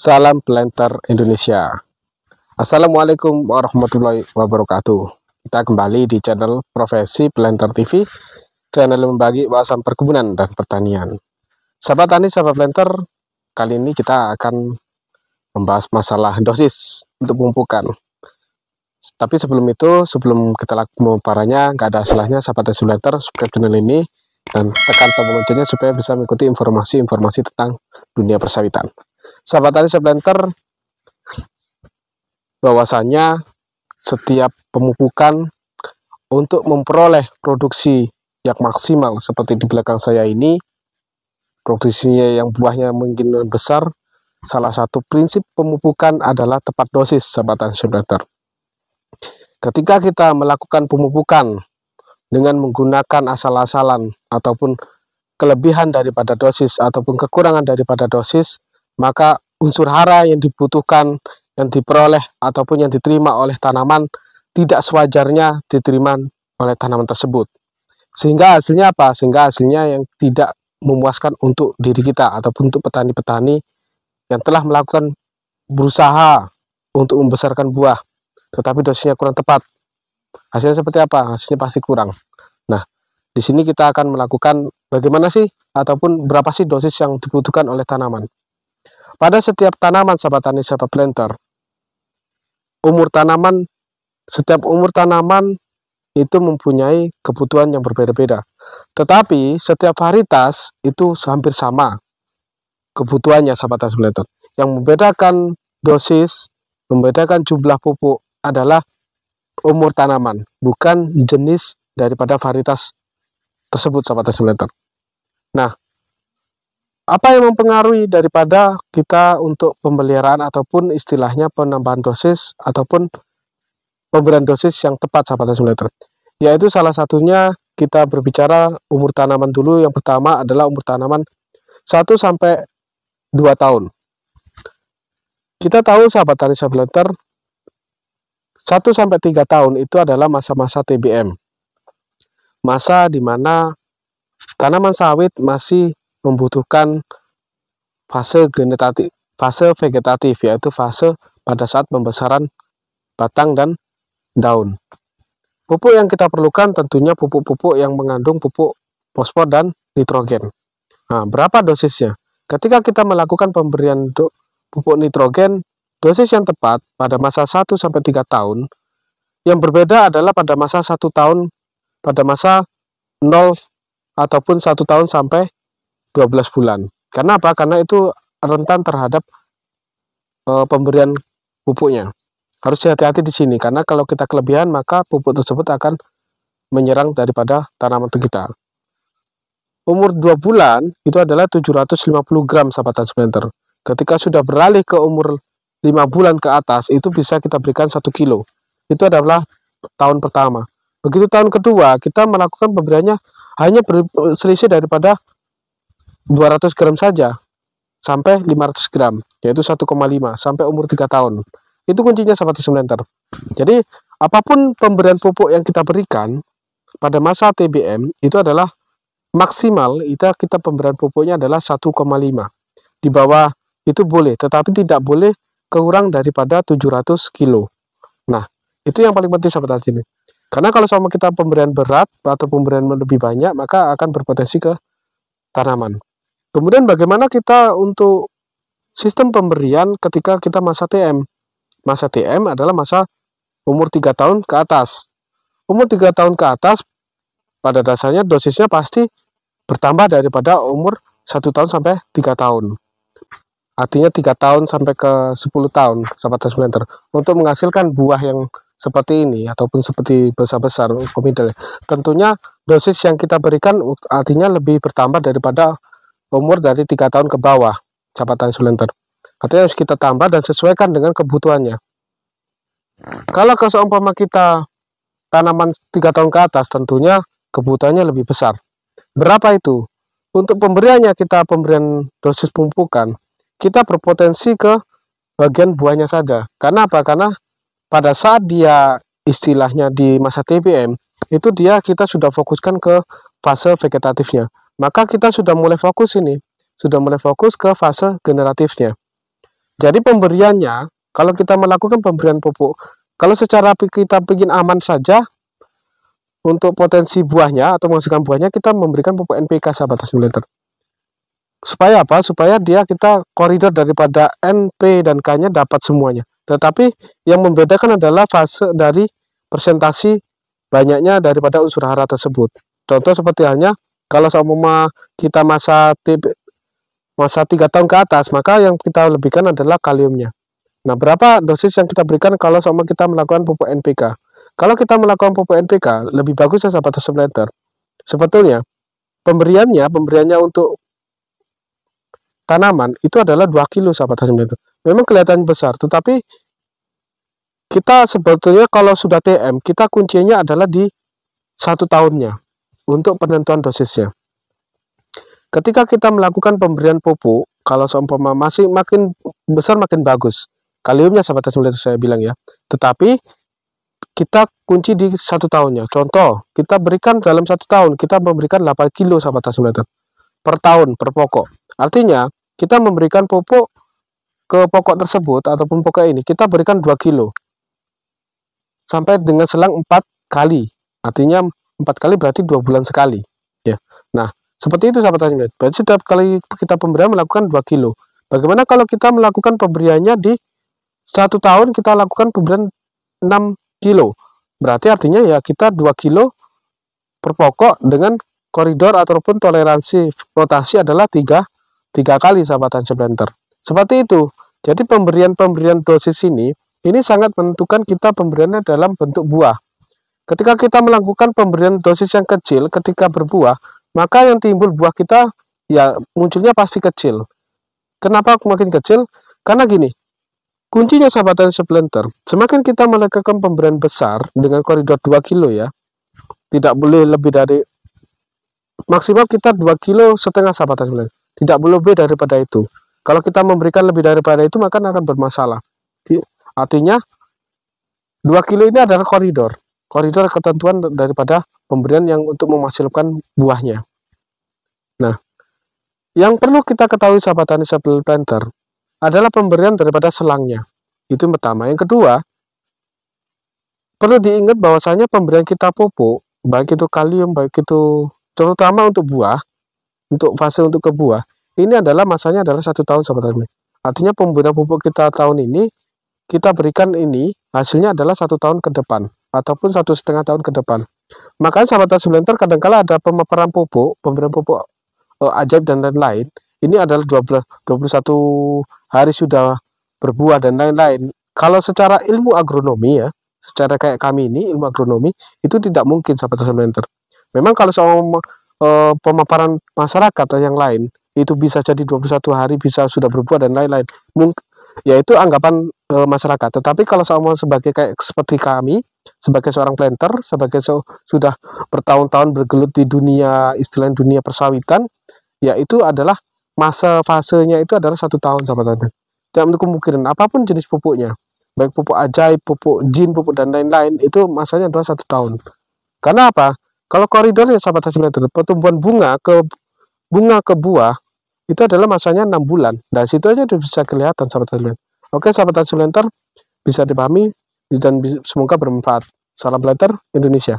Salam Planter Indonesia Assalamualaikum warahmatullahi wabarakatuh Kita kembali di channel Profesi Planter TV Channel membagi wawasan perkebunan dan pertanian Sahabat tani, sahabat planter Kali ini kita akan membahas masalah dosis untuk pemupukan Tapi sebelum itu, sebelum kita lakukan parahnya Tidak ada salahnya sahabat tani planter subscribe channel ini dan tekan tombol loncengnya supaya bisa mengikuti informasi-informasi tentang dunia persawitan sahabat tani seplanter bahwasanya setiap pemupukan untuk memperoleh produksi yang maksimal seperti di belakang saya ini produksinya yang buahnya mungkin besar salah satu prinsip pemupukan adalah tepat dosis sahabat seplanter ketika kita melakukan pemupukan dengan menggunakan asal-asalan ataupun kelebihan daripada dosis ataupun kekurangan daripada dosis maka unsur hara yang dibutuhkan yang diperoleh ataupun yang diterima oleh tanaman tidak sewajarnya diterima oleh tanaman tersebut. Sehingga hasilnya apa? Sehingga hasilnya yang tidak memuaskan untuk diri kita ataupun untuk petani-petani yang telah melakukan berusaha untuk membesarkan buah, tetapi dosisnya kurang tepat. Hasilnya seperti apa? Hasilnya pasti kurang. Nah, di sini kita akan melakukan bagaimana sih ataupun berapa sih dosis yang dibutuhkan oleh tanaman. Pada setiap tanaman sahabat tani sahabat planter, umur tanaman setiap umur tanaman itu mempunyai kebutuhan yang berbeda-beda. Tetapi setiap varietas itu hampir sama kebutuhannya sahabat tani planter. Yang membedakan dosis, membedakan jumlah pupuk adalah umur tanaman, bukan jenis daripada varietas tersebut sahabat tani planter. Nah, apa yang mempengaruhi daripada kita untuk pemeliharaan ataupun istilahnya penambahan dosis ataupun pemberian dosis yang tepat sahabat simulator? Yaitu salah satunya kita berbicara umur tanaman dulu. Yang pertama adalah umur tanaman 1 sampai 2 tahun. Kita tahu sahabat tani simulator 1 sampai 3 tahun itu adalah masa-masa TBM. Masa dimana tanaman sawit masih membutuhkan fase genetatif, fase vegetatif yaitu fase pada saat pembesaran batang dan daun. Pupuk yang kita perlukan tentunya pupuk-pupuk yang mengandung pupuk fosfor dan nitrogen. Nah, berapa dosisnya? Ketika kita melakukan pemberian pupuk nitrogen, dosis yang tepat pada masa 1 sampai 3 tahun. Yang berbeda adalah pada masa 1 tahun pada masa 0 ataupun 1 tahun sampai 12 bulan. Karena apa? Karena itu rentan terhadap e, pemberian pupuknya. Harus hati-hati di sini karena kalau kita kelebihan maka pupuk tersebut akan menyerang daripada tanaman kita. Umur 2 bulan itu adalah 750 gram sahabat transplanter. Ketika sudah beralih ke umur 5 bulan ke atas itu bisa kita berikan 1 kilo. Itu adalah tahun pertama. Begitu tahun kedua kita melakukan pemberiannya hanya selisih daripada 200 gram saja sampai 500 gram yaitu 1,5 sampai umur 3 tahun itu kuncinya sahabat melenter jadi apapun pemberian pupuk yang kita berikan pada masa TBM itu adalah maksimal itu kita pemberian pupuknya adalah 1,5 di bawah itu boleh tetapi tidak boleh kurang daripada 700 kilo nah itu yang paling penting sahabat ini karena kalau sama kita pemberian berat atau pemberian lebih banyak maka akan berpotensi ke tanaman Kemudian bagaimana kita untuk sistem pemberian ketika kita masa TM? Masa TM adalah masa umur 3 tahun ke atas. Umur 3 tahun ke atas pada dasarnya dosisnya pasti bertambah daripada umur 1 tahun sampai 3 tahun. Artinya 3 tahun sampai ke 10 tahun sahabat transmitter untuk menghasilkan buah yang seperti ini ataupun seperti besar-besar komidel. Tentunya dosis yang kita berikan artinya lebih bertambah daripada umur dari tiga tahun ke bawah jabatan silenter. Artinya harus kita tambah dan sesuaikan dengan kebutuhannya. Kalau ke seumpama kita tanaman tiga tahun ke atas tentunya kebutuhannya lebih besar. Berapa itu? Untuk pemberiannya kita pemberian dosis pemupukan, kita berpotensi ke bagian buahnya saja. Karena apa? Karena pada saat dia istilahnya di masa TBM, itu dia kita sudah fokuskan ke fase vegetatifnya maka kita sudah mulai fokus ini, sudah mulai fokus ke fase generatifnya. Jadi pemberiannya, kalau kita melakukan pemberian pupuk, kalau secara kita bikin aman saja, untuk potensi buahnya atau menghasilkan buahnya kita memberikan pupuk NPK sahabat militer. Supaya apa? Supaya dia kita koridor daripada NP dan K-nya dapat semuanya. Tetapi yang membedakan adalah fase dari presentasi banyaknya daripada unsur hara tersebut. Contoh seperti halnya kalau seumumnya kita masa tip, masa tiga tahun ke atas maka yang kita lebihkan adalah kaliumnya nah berapa dosis yang kita berikan kalau sama kita melakukan pupuk NPK kalau kita melakukan pupuk NPK lebih bagusnya sahabat smelter sebetulnya pemberiannya pemberiannya untuk tanaman itu adalah 2 kilo sahabat smelter memang kelihatan besar tetapi kita sebetulnya kalau sudah TM kita kuncinya adalah di satu tahunnya untuk penentuan dosisnya. Ketika kita melakukan pemberian pupuk, kalau seumpama masih makin besar makin bagus. Kaliumnya sahabat sembilan saya bilang ya. Tetapi kita kunci di satu tahunnya. Contoh, kita berikan dalam satu tahun, kita memberikan 8 kilo sahabat sembilan per tahun, per pokok. Artinya, kita memberikan pupuk ke pokok tersebut ataupun pokok ini, kita berikan 2 kilo. Sampai dengan selang 4 kali. Artinya empat kali berarti dua bulan sekali ya nah seperti itu sahabat tani berarti setiap kali kita pemberian melakukan 2 kilo bagaimana kalau kita melakukan pemberiannya di satu tahun kita lakukan pemberian 6 kilo berarti artinya ya kita 2 kilo per pokok dengan koridor ataupun toleransi rotasi adalah tiga tiga kali sahabat Hansel Blender. Seperti itu. Jadi pemberian-pemberian dosis ini, ini sangat menentukan kita pemberiannya dalam bentuk buah. Ketika kita melakukan pemberian dosis yang kecil ketika berbuah, maka yang timbul buah kita ya munculnya pasti kecil. Kenapa makin kecil? Karena gini, kuncinya sahabat tani splinter, semakin kita melakukan pemberian besar dengan koridor 2 kilo ya, tidak boleh lebih dari maksimal kita 2 kilo setengah sahabat tani splinter, tidak boleh lebih daripada itu. Kalau kita memberikan lebih daripada itu, maka akan bermasalah. Artinya, 2 kilo ini adalah koridor koridor ketentuan daripada pemberian yang untuk menghasilkan buahnya. Nah, yang perlu kita ketahui sahabat tani sabel planter adalah pemberian daripada selangnya. Itu yang pertama. Yang kedua, perlu diingat bahwasanya pemberian kita pupuk, baik itu kalium, baik itu terutama untuk buah, untuk fase untuk ke buah, ini adalah masanya adalah satu tahun sahabat tani. Artinya pemberian pupuk kita tahun ini, kita berikan ini, hasilnya adalah satu tahun ke depan ataupun satu setengah tahun ke depan. Maka sahabat tasimenter kadangkala ada pemaparan pupuk, pemberian pupuk uh, ajaib dan lain-lain. Ini adalah 12, 21 hari sudah berbuah dan lain-lain. Kalau secara ilmu agronomi ya, secara kayak kami ini ilmu agronomi itu tidak mungkin sahabat tasimenter. Memang kalau soal uh, eh, pemaparan masyarakat atau yang lain itu bisa jadi 21 hari bisa sudah berbuah dan lain-lain. Mungkin yaitu anggapan e, masyarakat. Tetapi kalau sama sebagai kayak seperti kami sebagai seorang planter, sebagai se sudah bertahun-tahun bergelut di dunia istilah dunia persawitan, yaitu adalah masa fasenya itu adalah satu tahun sahabat tani. Tidak untuk kemungkinan apapun jenis pupuknya, baik pupuk ajaib, pupuk jin, pupuk dan lain-lain itu masanya adalah satu tahun. Karena apa? Kalau koridornya sahabat tani pertumbuhan bunga ke bunga ke buah itu adalah masanya enam bulan. Dan nah, situ aja sudah bisa kelihatan sahabat tani. Oke sahabat tani bisa dipahami dan semoga bermanfaat. Salam Blatter Indonesia.